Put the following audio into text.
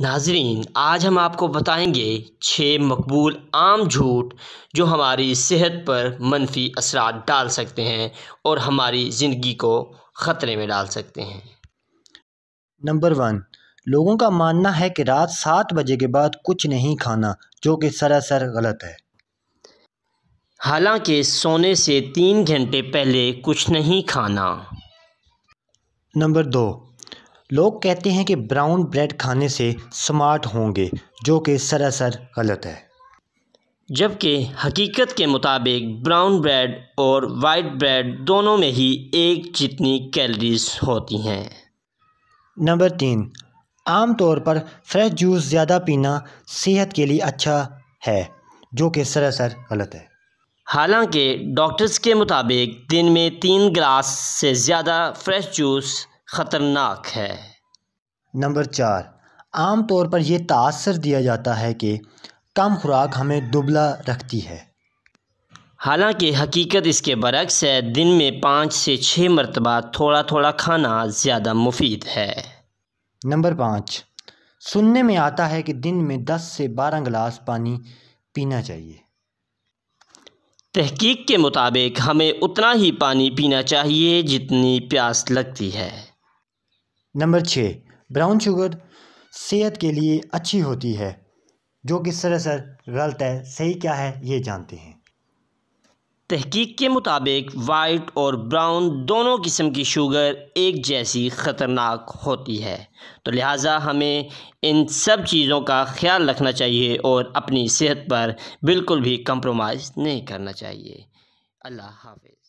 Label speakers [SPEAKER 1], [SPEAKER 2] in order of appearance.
[SPEAKER 1] नाजरीन आज हम आपको बताएंगे छः मकबूल आम झूठ जो हमारी सेहत पर मनफी असरा डाल सकते हैं और हमारी ज़िंदगी को ख़तरे में डाल सकते हैं
[SPEAKER 2] नंबर वन लोगों का मानना है कि रात सात बजे के बाद कुछ नहीं खाना जो कि सरासर गलत है
[SPEAKER 1] हालांकि सोने से तीन घंटे पहले कुछ नहीं खाना
[SPEAKER 2] नंबर दो लोग कहते हैं कि ब्राउन ब्रेड खाने से स्मार्ट होंगे जो कि सरासर गलत है
[SPEAKER 1] जबकि हकीकत के मुताबिक ब्राउन ब्रेड और वाइट ब्रेड दोनों में ही एक जितनी कैलरीज होती हैं
[SPEAKER 2] नंबर तीन आम तौर पर फ्रेश जूस ज़्यादा पीना सेहत के लिए अच्छा है जो कि सरासर गलत है
[SPEAKER 1] हालांकि डॉक्टर्स के मुताबिक दिन में तीन ग्लास से ज़्यादा फ्रेश जूस ख़तरनाक है
[SPEAKER 2] नंबर चार आम तौर पर यह तासर दिया जाता है कि कम खुराक हमें दुबला रखती है
[SPEAKER 1] हालांकि हकीकत इसके बरक्स है दिन में पाँच से छः मरतबा थोड़ा थोड़ा खाना ज़्यादा मुफीद है
[SPEAKER 2] नंबर पाँच सुनने में आता है कि दिन में दस से बारह गिलास पानी पीना चाहिए
[SPEAKER 1] तहकीक के मुताबिक हमें उतना ही पानी पीना चाहिए जितनी प्यास लगती है
[SPEAKER 2] नंबर छः ब्राउन शुगर सेहत के लिए अच्छी होती है जो किस तरह सर गलत है सही क्या है ये जानते हैं
[SPEAKER 1] तहकीक के मुताबिक वाइट और ब्राउन दोनों किस्म की शुगर एक जैसी ख़तरनाक होती है तो लिहाजा हमें इन सब चीज़ों का ख्याल रखना चाहिए और अपनी सेहत पर बिल्कुल भी कंप्रोमाइज़ नहीं करना चाहिए अल्लाह हाफिज़